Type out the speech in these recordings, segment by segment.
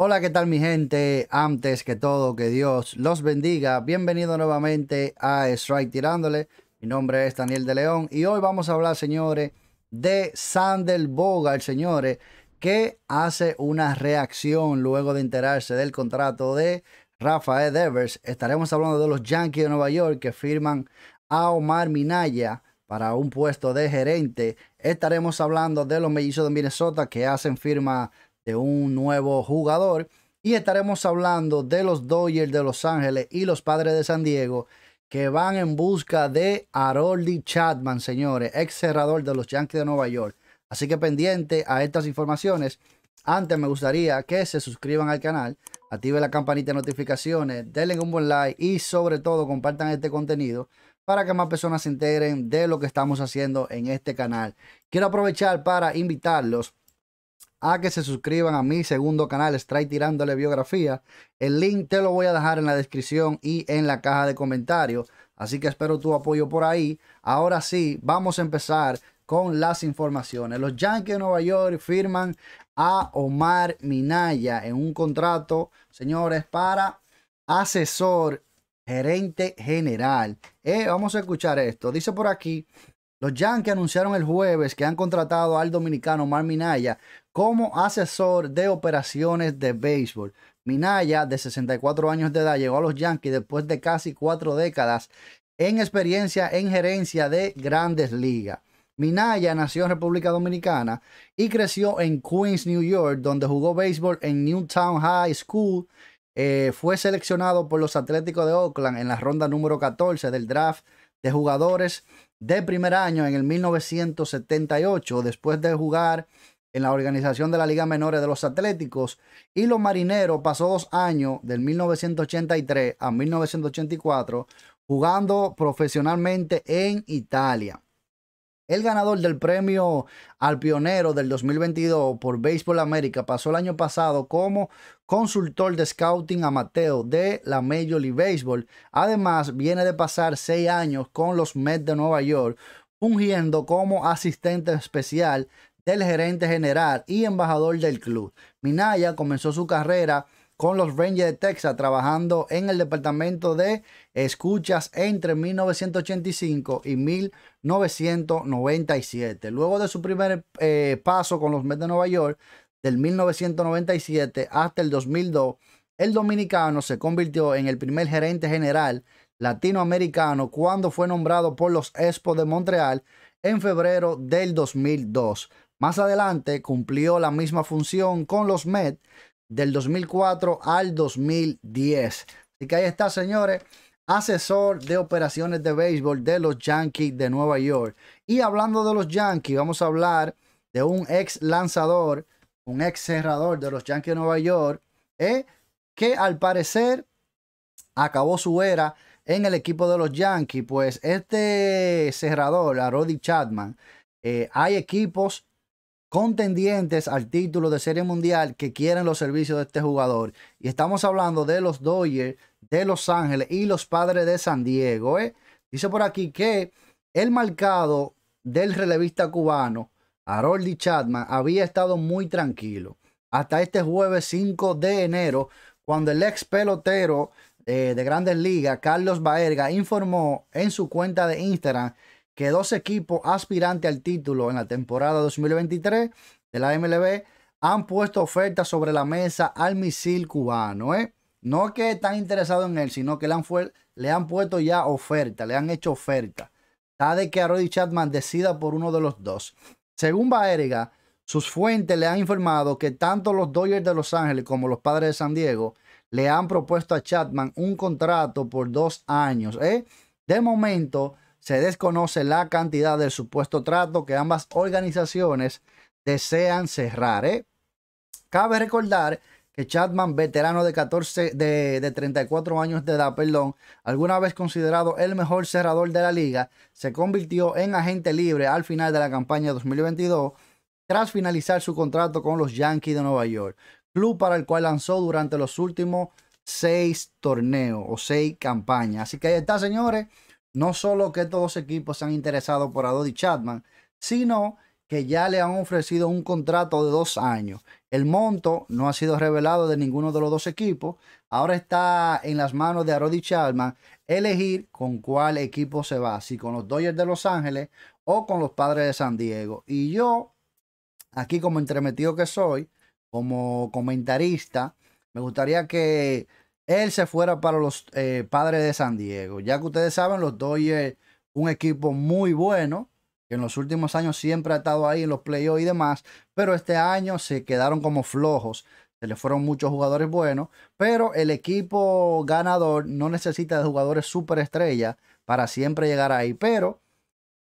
Hola, ¿qué tal mi gente? Antes que todo, que Dios los bendiga. Bienvenido nuevamente a Strike Tirándole. Mi nombre es Daniel de León y hoy vamos a hablar, señores, de Sandel el señor que hace una reacción luego de enterarse del contrato de Rafael Devers. Estaremos hablando de los Yankees de Nueva York que firman a Omar Minaya para un puesto de gerente. Estaremos hablando de los mellizos de Minnesota que hacen firma de un nuevo jugador. Y estaremos hablando de los Dodgers de Los Ángeles y los Padres de San Diego que van en busca de aroldi Chapman, señores, ex cerrador de los Yankees de Nueva York. Así que pendiente a estas informaciones. Antes me gustaría que se suscriban al canal, activen la campanita de notificaciones, denle un buen like y sobre todo compartan este contenido para que más personas se enteren de lo que estamos haciendo en este canal. Quiero aprovechar para invitarlos a que se suscriban a mi segundo canal, Strike Tirándole Biografía. El link te lo voy a dejar en la descripción y en la caja de comentarios. Así que espero tu apoyo por ahí. Ahora sí, vamos a empezar con las informaciones. Los Yankees de Nueva York firman a Omar Minaya en un contrato, señores, para asesor gerente general. Eh, vamos a escuchar esto. Dice por aquí los Yankees anunciaron el jueves que han contratado al dominicano Mar Minaya como asesor de operaciones de béisbol. Minaya, de 64 años de edad, llegó a los Yankees después de casi cuatro décadas en experiencia en gerencia de grandes ligas. Minaya nació en República Dominicana y creció en Queens, New York, donde jugó béisbol en Newtown High School. Eh, fue seleccionado por los Atléticos de Oakland en la ronda número 14 del draft de jugadores de primer año en el 1978, después de jugar en la organización de la Liga Menores de los Atléticos y los Marineros pasó dos años, del 1983 a 1984, jugando profesionalmente en Italia. El ganador del premio al pionero del 2022 por Béisbol América pasó el año pasado como consultor de scouting amateur de la Major League Baseball. Además, viene de pasar seis años con los Mets de Nueva York, fungiendo como asistente especial del gerente general y embajador del club. Minaya comenzó su carrera con los Rangers de Texas trabajando en el departamento de escuchas entre 1985 y 1997. Luego de su primer eh, paso con los Mets de Nueva York, del 1997 hasta el 2002, el dominicano se convirtió en el primer gerente general latinoamericano cuando fue nombrado por los Expos de Montreal en febrero del 2002. Más adelante cumplió la misma función con los Mets del 2004 al 2010. Así que ahí está, señores, asesor de operaciones de béisbol de los Yankees de Nueva York. Y hablando de los Yankees, vamos a hablar de un ex lanzador, un ex cerrador de los Yankees de Nueva York, eh, que al parecer acabó su era en el equipo de los Yankees. Pues este cerrador, a Roddy Chapman, eh, hay equipos contendientes al título de Serie Mundial que quieren los servicios de este jugador. Y estamos hablando de los Dodgers de Los Ángeles y los Padres de San Diego. ¿eh? Dice por aquí que el marcado del relevista cubano, Haroldi Chapman, había estado muy tranquilo hasta este jueves 5 de enero, cuando el ex pelotero eh, de Grandes Ligas, Carlos Baerga, informó en su cuenta de Instagram que dos equipos aspirantes al título en la temporada 2023 de la MLB han puesto ofertas sobre la mesa al misil cubano. ¿eh? No que están interesados en él, sino que le han, le han puesto ya oferta, le han hecho oferta. Está de que Roddy Chapman decida por uno de los dos. Según Baerga, sus fuentes le han informado que tanto los Dodgers de Los Ángeles como los Padres de San Diego le han propuesto a Chapman un contrato por dos años. ¿eh? De momento, se desconoce la cantidad del supuesto trato que ambas organizaciones desean cerrar. ¿eh? Cabe recordar que Chapman, veterano de, 14, de, 34 años de edad, perdón, alguna vez considerado el mejor cerrador de la liga, se convirtió en agente libre al final de la campaña 2022 tras finalizar su contrato con los Yankees de Nueva York, club para el cual lanzó durante los últimos seis torneos o seis campañas. Así que ahí está, señores. No solo que estos dos equipos se han interesado por Arodi Chapman, sino que ya le han ofrecido un contrato de dos años. El monto no ha sido revelado de ninguno de los dos equipos. Ahora está en las manos de Arodi Chapman elegir con cuál equipo se va, si con los Dodgers de Los Ángeles o con los Padres de San Diego. Y yo, aquí como entremetido que soy, como comentarista, me gustaría que él se fuera para los eh, padres de San Diego. Ya que ustedes saben, los Dodgers, un equipo muy bueno, que en los últimos años siempre ha estado ahí en los playoffs y demás, pero este año se quedaron como flojos. Se le fueron muchos jugadores buenos, pero el equipo ganador no necesita de jugadores superestrella para siempre llegar ahí. Pero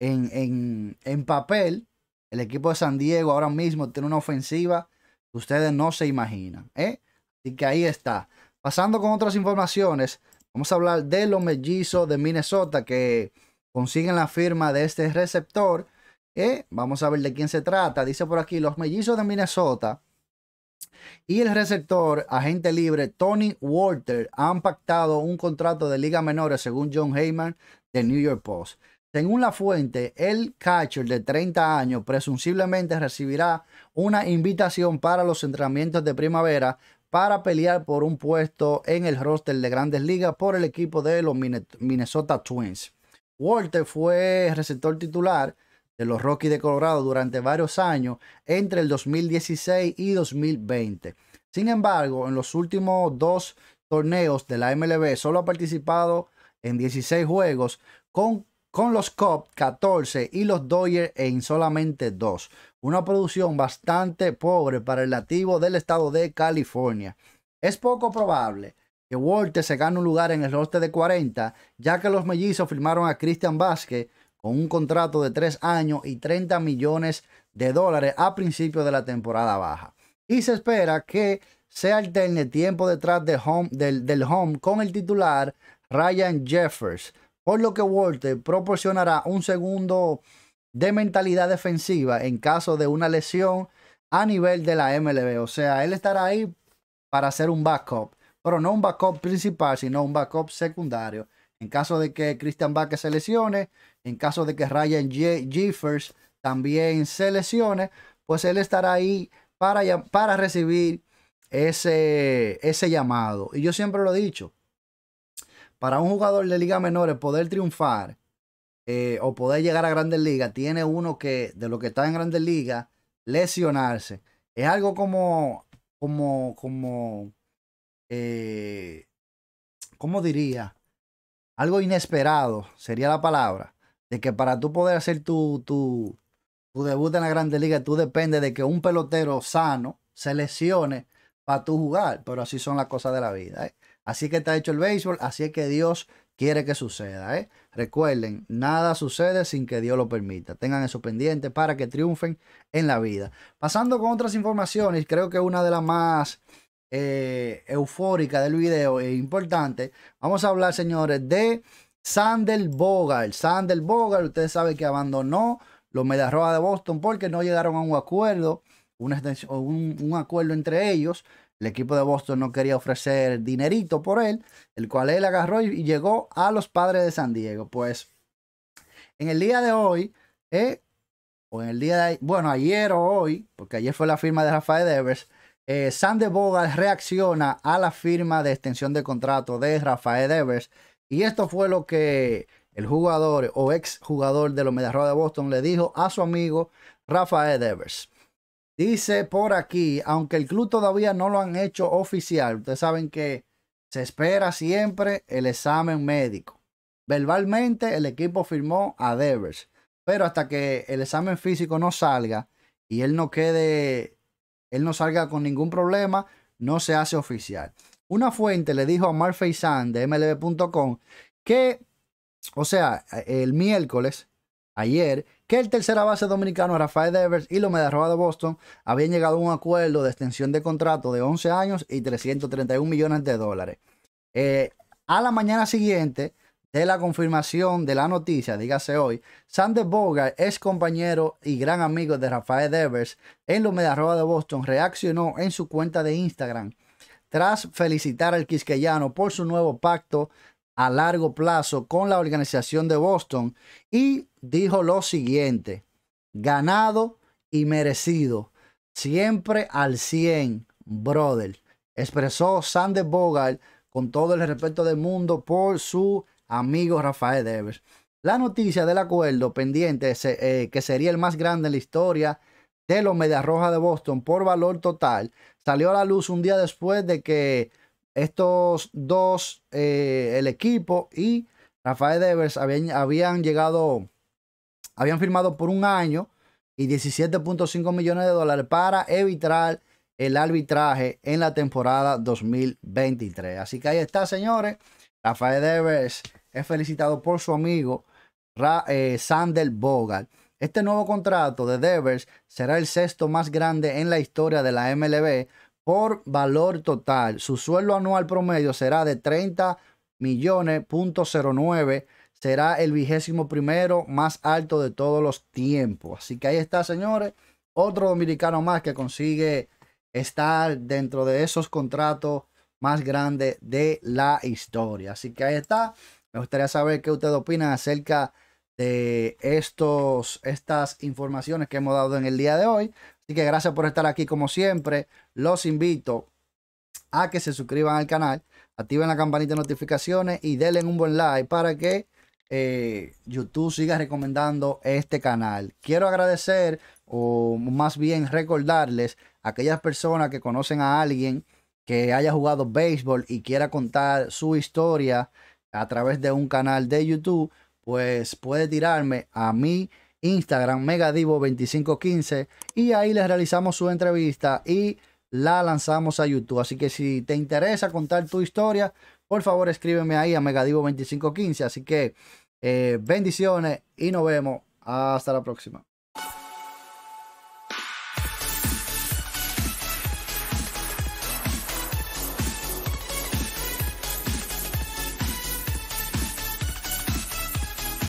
en, en, papel, el equipo de San Diego ahora mismo tiene una ofensiva que ustedes no se imaginan. ¿eh? Así que ahí está. Pasando con otras informaciones, vamos a hablar de los mellizos de Minnesota que consiguen la firma de este receptor. vamos a ver de quién se trata. Dice por aquí, los mellizos de Minnesota y el receptor agente libre Tony Walter han pactado un contrato de liga menores según John Heyman de New York Post. Según la fuente, el catcher de 30 años presumiblemente recibirá una invitación para los entrenamientos de primavera para pelear por un puesto en el roster de grandes ligas por el equipo de los Minnesota Twins. Walter fue receptor titular de los Rockies de Colorado durante varios años entre el 2016 y 2020. Sin embargo, en los últimos dos torneos de la MLB solo ha participado en 16 juegos con, con los Cubs 14 y los Dodgers en solamente dos una producción bastante pobre para el nativo del estado de California. Es poco probable que Walter se gane un lugar en el roster de 40, ya que los mellizos firmaron a Christian Vázquez con un contrato de 3 años y 30 millones de dólares a principios de la temporada baja. Y se espera que se alterne tiempo detrás de home, del, del home con el titular Ryan Jeffers, por lo que Walter proporcionará un segundo de mentalidad defensiva en caso de una lesión a nivel de la MLB. O sea, él estará ahí para hacer un backup, pero no un backup principal, sino un backup secundario. En caso de que Christian Vázquez se lesione, en caso de que Ryan Jeffers también se lesione, pues él estará ahí para, para recibir ese, ese llamado. Y yo siempre lo he dicho, para un jugador de liga menores poder triunfar eh, o poder llegar a grandes ligas, tiene uno que, de lo que está en grandes ligas, lesionarse. Es algo como, como, como, eh, ¿cómo diría? Algo inesperado sería la palabra, de que para tú poder hacer tu, tu, tu debut en la Grande Liga, tú dependes de que un pelotero sano se lesione para tú jugar, pero así son las cosas de la vida. ¿eh? Así que está hecho el béisbol, así es que Dios quiere que suceda. ¿eh? Recuerden, nada sucede sin que Dios lo permita. Tengan eso pendiente para que triunfen en la vida. Pasando con otras informaciones, creo que una de las más eh, eufóricas del video e importante, vamos a hablar, señores, de Sandel Bogart. Sandel Bogart, ustedes saben que abandonó los Medias de Boston porque no llegaron a un acuerdo, un acuerdo entre ellos. El equipo de Boston no quería ofrecer dinerito por él, el cual él agarró y llegó a los padres de San Diego. Pues en el día de hoy, eh, o en el día de, bueno, ayer o hoy, porque ayer fue la firma de Rafael Devers, eh, de Bogart reacciona a la firma de extensión de contrato de Rafael Devers. Y esto fue lo que el jugador o ex jugador de los Rojas de Boston le dijo a su amigo Rafael Devers. Dice por aquí, aunque el club todavía no lo han hecho oficial, ustedes saben que se espera siempre el examen médico. Verbalmente el equipo firmó a Devers, pero hasta que el examen físico no salga y él no quede, él no salga con ningún problema, no se hace oficial. Una fuente le dijo a Marfey Sand de MLB.com que, o sea, el miércoles, ayer, que el tercera base dominicano Rafael Devers y los Rojas de Boston habían llegado a un acuerdo de extensión de contrato de 11 años y 331 millones de dólares. Eh, a la mañana siguiente de la confirmación de la noticia, dígase hoy, Sander Boga ex compañero y gran amigo de Rafael Devers en los Mediarroba de Boston, reaccionó en su cuenta de Instagram tras felicitar al quisqueyano por su nuevo pacto a largo plazo con la organización de Boston y dijo lo siguiente, ganado y merecido, siempre al 100, brother, expresó Sander Bogart con todo el respeto del mundo por su amigo Rafael Devers. La noticia del acuerdo pendiente, eh, que sería el más grande en la historia de los Medias Rojas de Boston por valor total, salió a la luz un día después de que estos dos, eh, el equipo y Rafael Devers habían, habían llegado, habían firmado por un año y 17.5 millones de dólares para evitar el arbitraje en la temporada 2023. Así que ahí está, señores. Rafael Devers es felicitado por su amigo Ra, eh, Sander Bogart. Este nuevo contrato de Devers será el sexto más grande en la historia de la MLB por valor total. Su sueldo anual promedio será de 30 millones, Será el vigésimo primero más alto de todos los tiempos. Así que ahí está, señores. Otro dominicano más que consigue estar dentro de esos contratos más grandes de la historia. Así que ahí está. Me gustaría saber qué ustedes opinan acerca de de estos, estas informaciones que hemos dado en el día de hoy. Así que gracias por estar aquí como siempre. Los invito a que se suscriban al canal, activen la campanita de notificaciones y denle un buen like para que eh, YouTube siga recomendando este canal. Quiero agradecer o más bien recordarles a aquellas personas que conocen a alguien que haya jugado béisbol y quiera contar su historia a través de un canal de YouTube pues puede tirarme a mi Instagram megadivo2515 y ahí les realizamos su entrevista y la lanzamos a YouTube. Así que si te interesa contar tu historia, por favor escríbeme ahí a megadivo2515. Así que eh, bendiciones y nos vemos. Hasta la próxima.